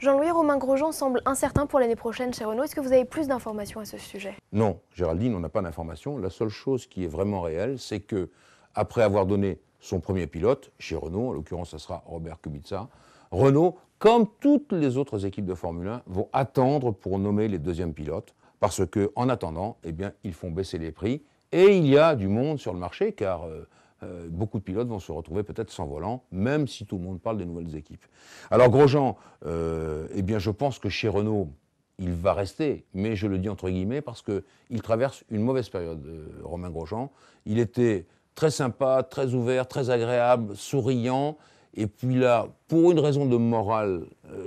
Jean-Louis Romain Grosjean semble incertain pour l'année prochaine chez Renault. Est-ce que vous avez plus d'informations à ce sujet Non, Géraldine, on n'a pas d'informations. La seule chose qui est vraiment réelle, c'est que après avoir donné son premier pilote chez Renault, en l'occurrence, ça sera Robert Kubica, Renault, comme toutes les autres équipes de Formule 1, vont attendre pour nommer les deuxièmes pilotes parce que en attendant, eh bien, ils font baisser les prix et il y a du monde sur le marché car euh, euh, beaucoup de pilotes vont se retrouver peut-être sans volant, même si tout le monde parle des nouvelles équipes. Alors Grosjean, euh, eh bien je pense que chez Renault, il va rester, mais je le dis entre guillemets parce qu'il traverse une mauvaise période, euh, Romain Grosjean. Il était très sympa, très ouvert, très agréable, souriant. Et puis là, pour une raison de morale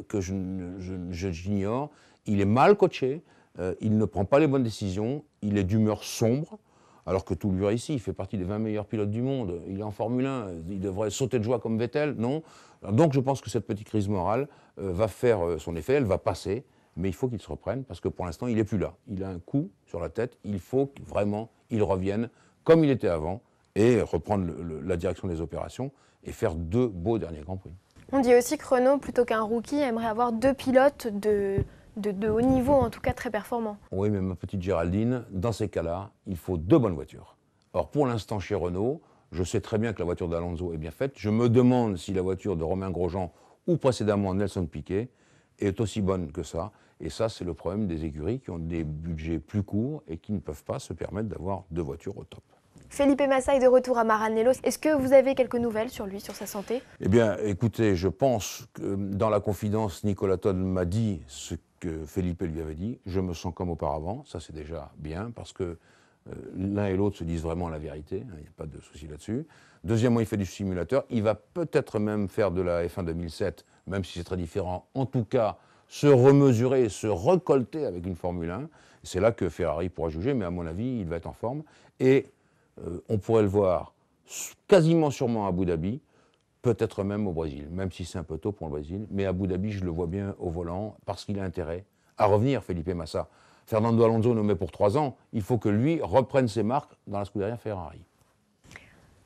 que j'ignore, je, je, il est mal coaché, il ne prend pas les bonnes décisions, il est d'humeur sombre alors que tout le lui ici, Il fait partie des 20 meilleurs pilotes du monde. Il est en Formule 1. Il devrait sauter de joie comme Vettel. Non. Donc je pense que cette petite crise morale euh, va faire euh, son effet. Elle va passer. Mais il faut qu'il se reprenne parce que pour l'instant, il n'est plus là. Il a un coup sur la tête. Il faut vraiment qu'il revienne comme il était avant et reprendre la direction des opérations et faire deux beaux derniers Grands Prix. On dit aussi que Renault, plutôt qu'un rookie, aimerait avoir deux pilotes de de, haut niveau, en tout cas très performant. Oui, mais ma petite Géraldine, dans ces cas-là, il faut deux bonnes voitures. Or, pour l'instant, chez Renault, je sais très bien que la voiture d'Alonso est bien faite. Je me demande si la voiture de Romain Grosjean ou précédemment Nelson Piquet est aussi bonne que ça. Et ça, c'est le problème des écuries qui ont des budgets plus courts et qui ne peuvent pas se permettre d'avoir deux voitures au top. Felipe Massa est de retour à Maranello. Est-ce que vous avez quelques nouvelles sur lui, sur sa santé Eh bien, écoutez, je pense que dans la confidence, Nicolas Todd m'a dit ce que Felipe lui avait dit, je me sens comme auparavant, ça c'est déjà bien, parce que euh, l'un et l'autre se disent vraiment la vérité, hein, il n'y a pas de souci là-dessus. Deuxièmement, il fait du simulateur, il va peut-être même faire de la F1 2007, même si c'est très différent, en tout cas se remesurer, se recolter avec une Formule 1. C'est là que Ferrari pourra juger, mais à mon avis, il va être en forme. Et euh, on pourrait le voir quasiment sûrement à Abu Dhabi, peut-être même au Brésil, même si c'est un peu tôt pour le Brésil. Mais à Abu Dhabi, je le vois bien au volant parce qu'il a intérêt à revenir, Felipe Massa. Fernando Alonso nommé pour trois ans, il faut que lui reprenne ses marques dans la scuderia Ferrari.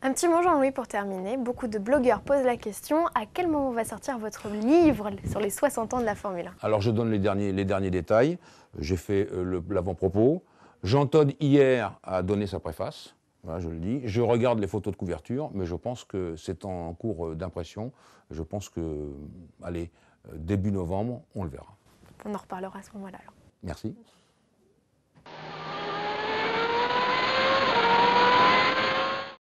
Un petit bonjour Jean-Louis pour terminer. Beaucoup de blogueurs posent la question à quel moment va sortir votre livre sur les 60 ans de la Formule 1 Alors je donne les derniers, les derniers détails. J'ai fait euh, l'avant-propos. Jean Todd hier a donné sa préface je le dis. Je regarde les photos de couverture, mais je pense que c'est en cours euh, d'impression. Je pense que, euh, allez, euh, début novembre, on le verra. On en reparlera à ce moment-là Merci.